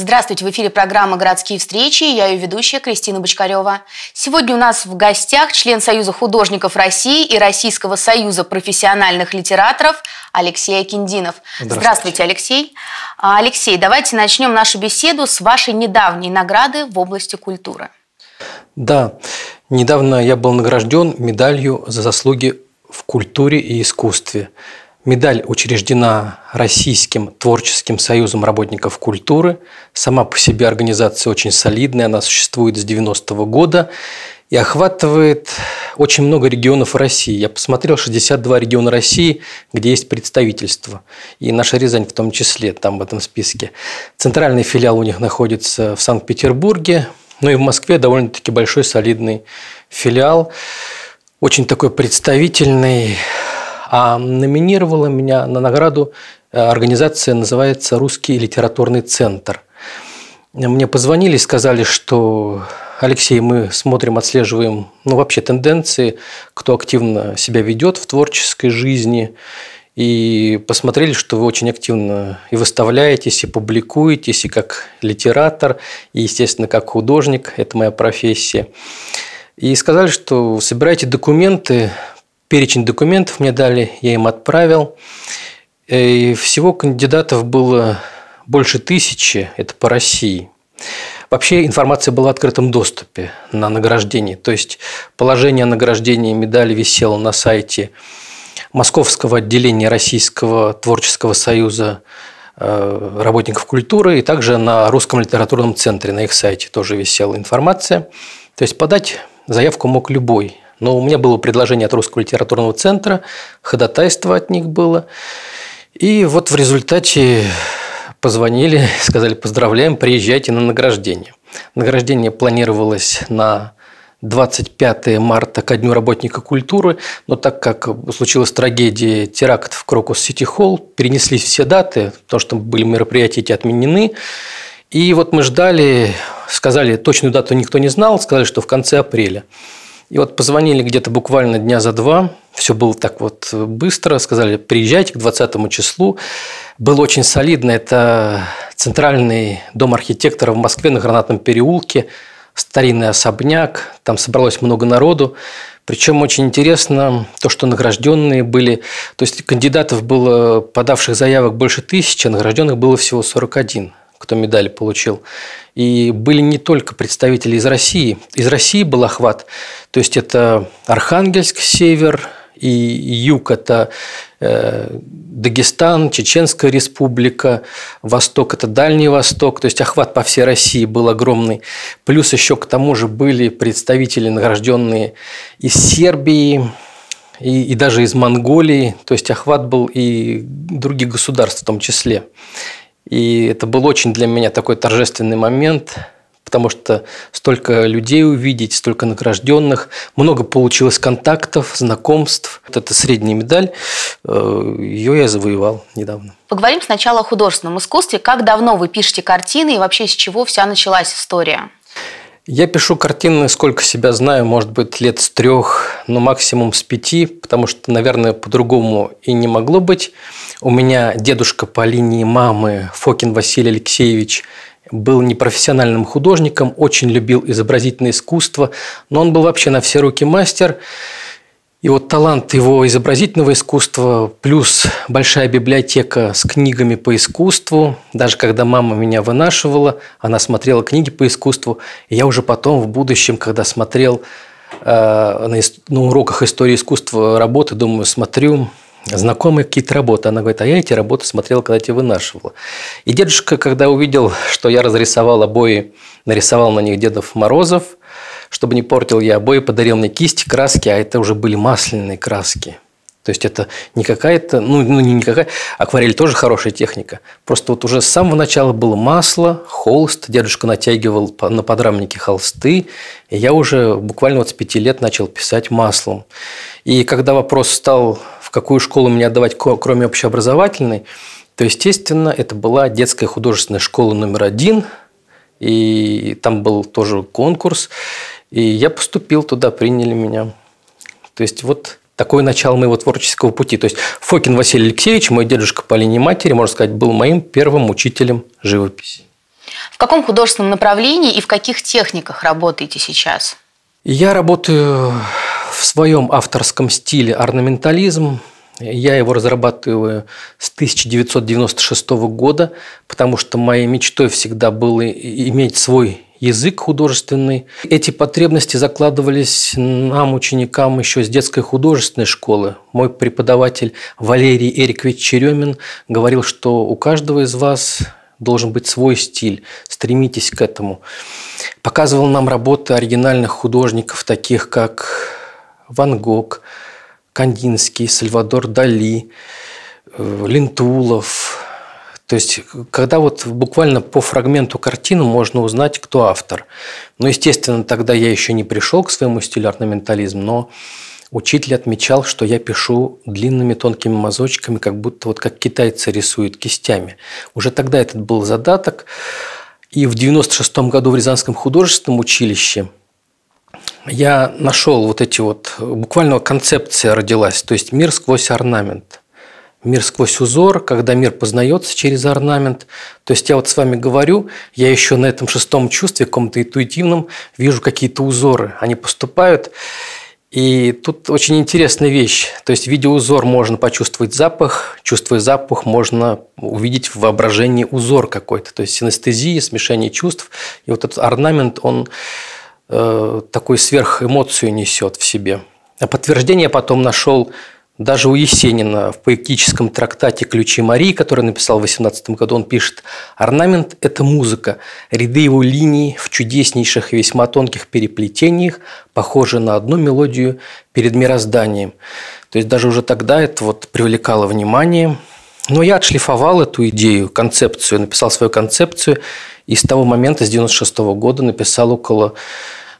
Здравствуйте, в эфире программа «Городские встречи» я ее ведущая Кристина Бочкарева. Сегодня у нас в гостях член Союза художников России и Российского союза профессиональных литераторов Алексей Акиндинов. Здравствуйте. Здравствуйте, Алексей. А, Алексей, давайте начнем нашу беседу с вашей недавней награды в области культуры. Да, недавно я был награжден медалью за заслуги в культуре и искусстве – Медаль учреждена Российским творческим союзом работников культуры. Сама по себе организация очень солидная, она существует с 90-го года и охватывает очень много регионов России. Я посмотрел 62 региона России, где есть представительство. И наша Рязань в том числе там в этом списке. Центральный филиал у них находится в Санкт-Петербурге, ну и в Москве довольно-таки большой солидный филиал. Очень такой представительный, а номинировала меня на награду э, организация, называется «Русский литературный центр». Мне позвонили, сказали, что Алексей, мы смотрим, отслеживаем ну, вообще тенденции, кто активно себя ведет в творческой жизни. И посмотрели, что вы очень активно и выставляетесь, и публикуетесь, и как литератор, и, естественно, как художник. Это моя профессия. И сказали, что собираете документы перечень документов мне дали, я им отправил. Э, и всего кандидатов было больше тысячи, это по России. Вообще информация была в открытом доступе на награждении. То есть положение о награждении медали висело на сайте Московского отделения Российского творческого союза э, работников культуры и также на Русском литературном центре на их сайте тоже висела информация. То есть подать заявку мог любой но у меня было предложение от Русского литературного центра, ходатайство от них было. И вот в результате позвонили, сказали, поздравляем, приезжайте на награждение. Награждение планировалось на 25 марта ко Дню работника культуры, но так как случилась трагедия теракт в Крокус-Сити-Холл, перенеслись все даты, то что были мероприятия эти отменены. И вот мы ждали, сказали, точную дату никто не знал, сказали, что в конце апреля. И вот позвонили где-то буквально дня за два, все было так вот быстро, сказали, приезжайте к 20 числу. Было очень солидно, это центральный дом архитектора в Москве на Гранатном переулке, старинный особняк, там собралось много народу. Причем очень интересно то, что награжденные были, то есть кандидатов было, подавших заявок больше тысячи, а награжденных было всего 41 кто медаль получил. И были не только представители из России. Из России был охват. То есть это Архангельск, север, и юг – это э, Дагестан, Чеченская республика, восток – это Дальний Восток. То есть охват по всей России был огромный. Плюс еще к тому же были представители, награжденные из Сербии, и, и даже из Монголии, то есть охват был и других государств в том числе. И это был очень для меня такой торжественный момент, потому что столько людей увидеть, столько награжденных, много получилось контактов, знакомств. Вот эта средняя медаль, э, ее я завоевал недавно. Поговорим сначала о художественном искусстве. Как давно вы пишете картины и вообще с чего вся началась история? Я пишу картины, сколько себя знаю, может быть, лет с трех, но ну, максимум с пяти, потому что, наверное, по-другому и не могло быть. У меня дедушка по линии мамы Фокин Василий Алексеевич был непрофессиональным художником, очень любил изобразительное искусство, но он был вообще на все руки мастер. И вот талант его изобразительного искусства, плюс большая библиотека с книгами по искусству. Даже когда мама меня вынашивала, она смотрела книги по искусству. И я уже потом, в будущем, когда смотрел э, на, на уроках истории искусства работы, думаю, смотрю знакомые какие-то работы. Она говорит, а я эти работы смотрела, когда тебя вынашивала. И дедушка, когда увидел, что я разрисовал обои, нарисовал на них Дедов Морозов – чтобы не портил я обои, подарил мне кисти, краски, а это уже были масляные краски. То есть это не какая-то, ну, ну не никакая, акварель тоже хорошая техника. Просто вот уже с самого начала было масло, холст, дедушка натягивал на подрамнике холсты, и я уже буквально вот с пяти лет начал писать маслом. И когда вопрос стал, в какую школу меня отдавать, кроме общеобразовательной, то, естественно, это была детская художественная школа номер один, и там был тоже конкурс. И я поступил туда, приняли меня. То есть, вот такое начало моего творческого пути. То есть, Фокин Василий Алексеевич, мой дедушка по линии матери, можно сказать, был моим первым учителем живописи. В каком художественном направлении и в каких техниках работаете сейчас? Я работаю в своем авторском стиле орнаментализм. Я его разрабатываю с 1996 года, потому что моей мечтой всегда было иметь свой язык художественный. Эти потребности закладывались нам, ученикам, еще с детской художественной школы. Мой преподаватель Валерий Эрикович Черемин говорил, что у каждого из вас должен быть свой стиль, стремитесь к этому. Показывал нам работы оригинальных художников, таких как Ван Гог, Кандинский, Сальвадор Дали, э, Лентулов, то есть, когда вот буквально по фрагменту картины можно узнать, кто автор. Ну, естественно, тогда я еще не пришел к своему стилю орнаментализм, но учитель отмечал, что я пишу длинными тонкими мазочками, как будто вот как китайцы рисуют кистями. Уже тогда этот был задаток. И в 96 году в Рязанском художественном училище я нашел вот эти вот, буквально концепция родилась, то есть мир сквозь орнамент мир сквозь узор, когда мир познается через орнамент. То есть я вот с вами говорю, я еще на этом шестом чувстве, каком-то интуитивном, вижу какие-то узоры, они поступают. И тут очень интересная вещь. То есть в виде узор можно почувствовать запах, чувствуя запах, можно увидеть в воображении узор какой-то. То есть синестезия, смешение чувств. И вот этот орнамент, он э, такую сверхэмоцию несет в себе. А подтверждение потом нашел даже у Есенина в поэтическом трактате «Ключи Марии», который написал в 18 году, он пишет «Орнамент – это музыка. Ряды его линий в чудеснейших и весьма тонких переплетениях похожи на одну мелодию перед мирозданием». То есть даже уже тогда это вот привлекало внимание. Но я отшлифовал эту идею, концепцию, написал свою концепцию, и с того момента, с 1996 года, написал около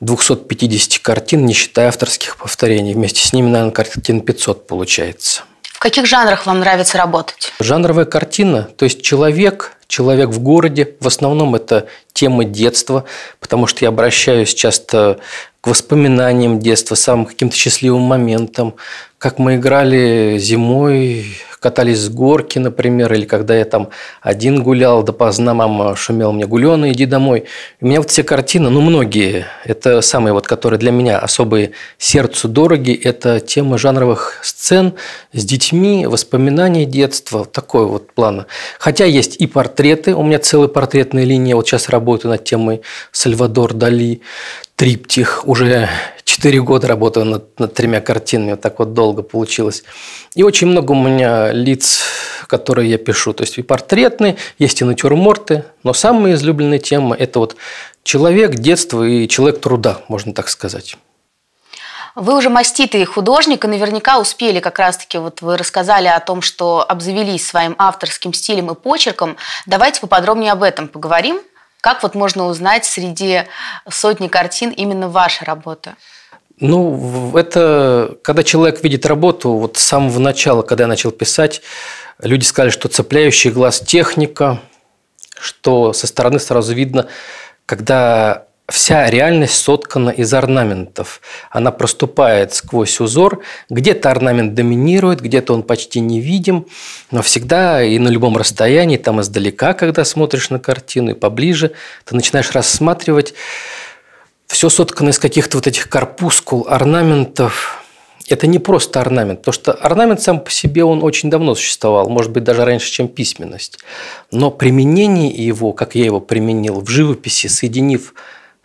250 картин, не считая авторских повторений. Вместе с ними, наверное, картин 500 получается. В каких жанрах вам нравится работать? Жанровая картина, то есть человек, человек в городе. В основном это темы детства, потому что я обращаюсь часто к воспоминаниям детства, самым каким-то счастливым моментам, как мы играли зимой, катались с горки, например, или когда я там один гулял допоздна, мама шумела мне, гулена, иди домой. У меня вот все картины, ну, многие, это самые вот, которые для меня особые сердцу дороги, это темы жанровых сцен с детьми, воспоминания детства, такой вот плана. Хотя есть и портрет портреты. У меня целая портретная линия. Вот сейчас работаю над темой Сальвадор Дали, триптих. Уже четыре года работаю над, над тремя картинами. Вот так вот долго получилось. И очень много у меня лиц, которые я пишу. То есть и портретные, есть и натюрморты. Но самая излюбленная тема – это вот человек детства и человек труда, можно так сказать. Вы уже маститый художник и наверняка успели как раз-таки, вот вы рассказали о том, что обзавелись своим авторским стилем и почерком. Давайте поподробнее об этом поговорим. Как вот можно узнать среди сотни картин именно ваши работы? Ну, это когда человек видит работу, вот с самого начала, когда я начал писать, люди сказали, что цепляющий глаз техника, что со стороны сразу видно, когда Вся реальность соткана из орнаментов. Она проступает сквозь узор. Где-то орнамент доминирует, где-то он почти невидим, но всегда и на любом расстоянии, там издалека, когда смотришь на картину, и поближе, ты начинаешь рассматривать все соткано из каких-то вот этих корпускул, орнаментов. Это не просто орнамент, потому что орнамент сам по себе, он очень давно существовал, может быть, даже раньше, чем письменность. Но применение его, как я его применил в живописи, соединив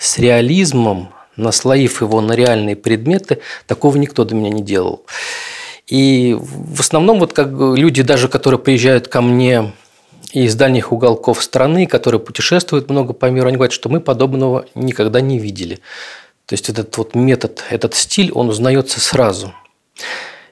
с реализмом, наслоив его на реальные предметы, такого никто до меня не делал. И в основном вот как люди, даже которые приезжают ко мне из дальних уголков страны, которые путешествуют много по миру, они говорят, что мы подобного никогда не видели. То есть этот вот метод, этот стиль, он узнается сразу.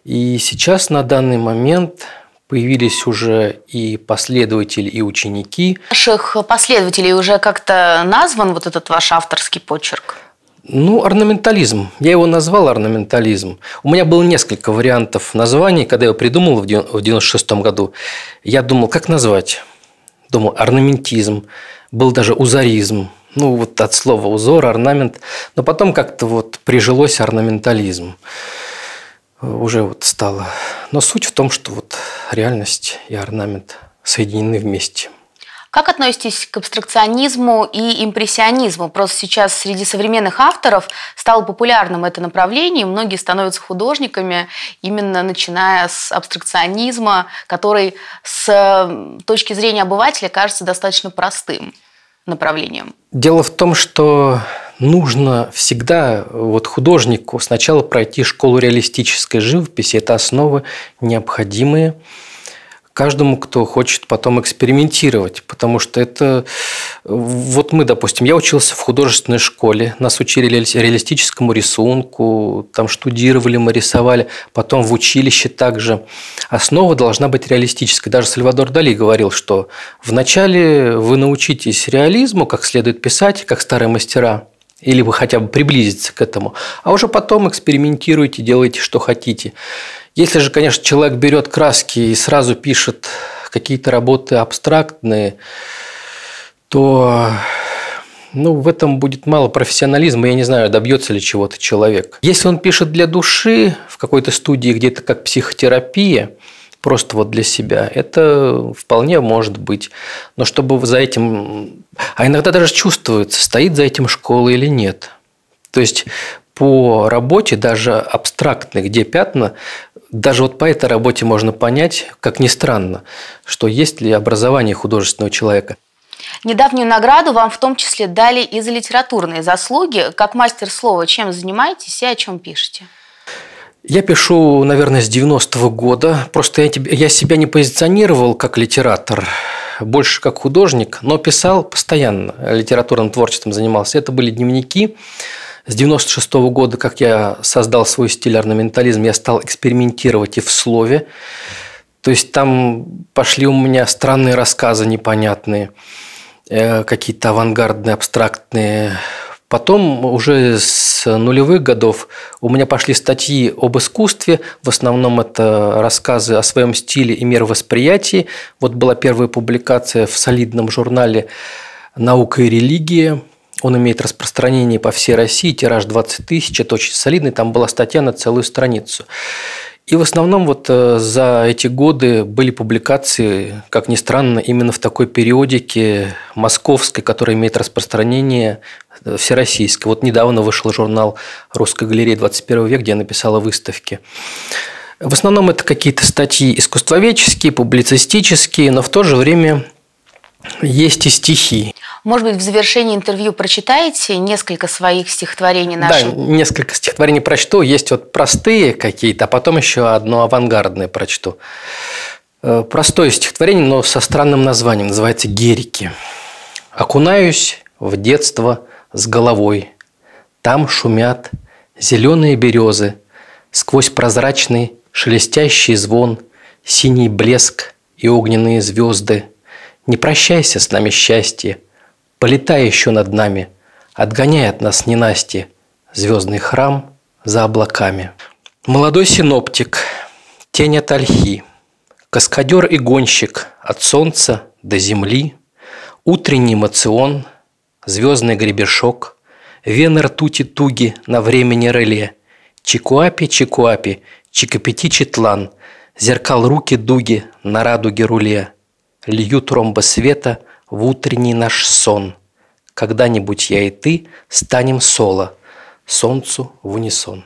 И сейчас на данный момент появились уже и последователи, и ученики. Ваших последователей уже как-то назван вот этот ваш авторский почерк? Ну, орнаментализм. Я его назвал орнаментализм. У меня было несколько вариантов названий, когда я его придумал в 96 году. Я думал, как назвать? Думал, орнаментизм. Был даже узоризм. Ну, вот от слова узор, орнамент. Но потом как-то вот прижилось орнаментализм. Уже вот стало. Но суть в том, что вот реальность и орнамент соединены вместе. Как относитесь к абстракционизму и импрессионизму? Просто сейчас среди современных авторов стало популярным это направление, и многие становятся художниками, именно начиная с абстракционизма, который с э, точки зрения обывателя кажется достаточно простым направлением. Дело в том, что нужно всегда вот художнику сначала пройти школу реалистической живописи. Это основы необходимые каждому, кто хочет потом экспериментировать, потому что это... Вот мы, допустим, я учился в художественной школе, нас учили реалистическому рисунку, там штудировали, мы рисовали, потом в училище также. Основа должна быть реалистической. Даже Сальвадор Дали говорил, что вначале вы научитесь реализму, как следует писать, как старые мастера, или вы хотя бы приблизиться к этому, а уже потом экспериментируйте, делайте, что хотите. Если же, конечно, человек берет краски и сразу пишет какие-то работы абстрактные, то ну, в этом будет мало профессионализма, я не знаю, добьется ли чего-то человек. Если он пишет для души в какой-то студии, где-то как психотерапия, просто вот для себя, это вполне может быть. Но чтобы за этим... А иногда даже чувствуется, стоит за этим школа или нет. То есть по работе, даже абстрактной, где пятна, даже вот по этой работе можно понять, как ни странно, что есть ли образование художественного человека. Недавнюю награду вам в том числе дали и за литературные заслуги. Как мастер слова, чем занимаетесь и о чем пишете? Я пишу, наверное, с 90-го года. Просто я, тебе, я себя не позиционировал как литератор, больше как художник, но писал постоянно, литературным творчеством занимался. Это были дневники. С 96 -го года, как я создал свой стиль орнаментализм, я стал экспериментировать и в слове. То есть там пошли у меня странные рассказы непонятные, э, какие-то авангардные, абстрактные, Потом уже с нулевых годов у меня пошли статьи об искусстве, в основном это рассказы о своем стиле и мировосприятии. Вот была первая публикация в солидном журнале «Наука и религия», он имеет распространение по всей России, тираж 20 тысяч, это очень солидный, там была статья на целую страницу. И в основном вот э, за эти годы были публикации, как ни странно, именно в такой периодике московской, которая имеет распространение э, всероссийское. Вот недавно вышел журнал «Русская галерея 21 век», где я написала выставки. В основном это какие-то статьи искусствоведческие, публицистические, но в то же время есть и стихи. Может быть, в завершении интервью прочитаете несколько своих стихотворений наших? Да, несколько стихотворений прочту. Есть вот простые какие-то, а потом еще одно авангардное прочту. Э, простое стихотворение, но со странным названием. Называется «Герики». «Окунаюсь в детство с головой. Там шумят зеленые березы. Сквозь прозрачный шелестящий звон, Синий блеск и огненные звезды. Не прощайся с нами счастье – Полетай еще над нами, отгоняй от нас ненасти звездный храм за облаками. Молодой синоптик, тень от ольхи, каскадер и гонщик от солнца до земли, утренний мацион, звездный гребешок, вены ртути туги на времени реле, чикуапи, чикуапи, чикапети читлан, зеркал руки дуги на радуге руле, льют ромба света – в утренний наш сон. Когда-нибудь я и ты станем соло, солнцу в унисон.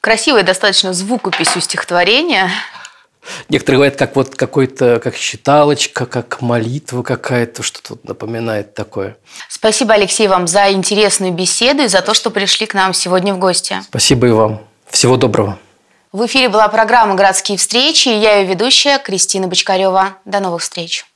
Красивая достаточно звукопись у стихотворения. Некоторые говорят, как вот какой-то, как считалочка, как молитва какая-то, что-то напоминает такое. Спасибо, Алексей, вам за интересную беседу и за то, что пришли к нам сегодня в гости. Спасибо и вам. Всего доброго. В эфире была программа «Городские встречи» и я ее ведущая Кристина Бочкарева. До новых встреч.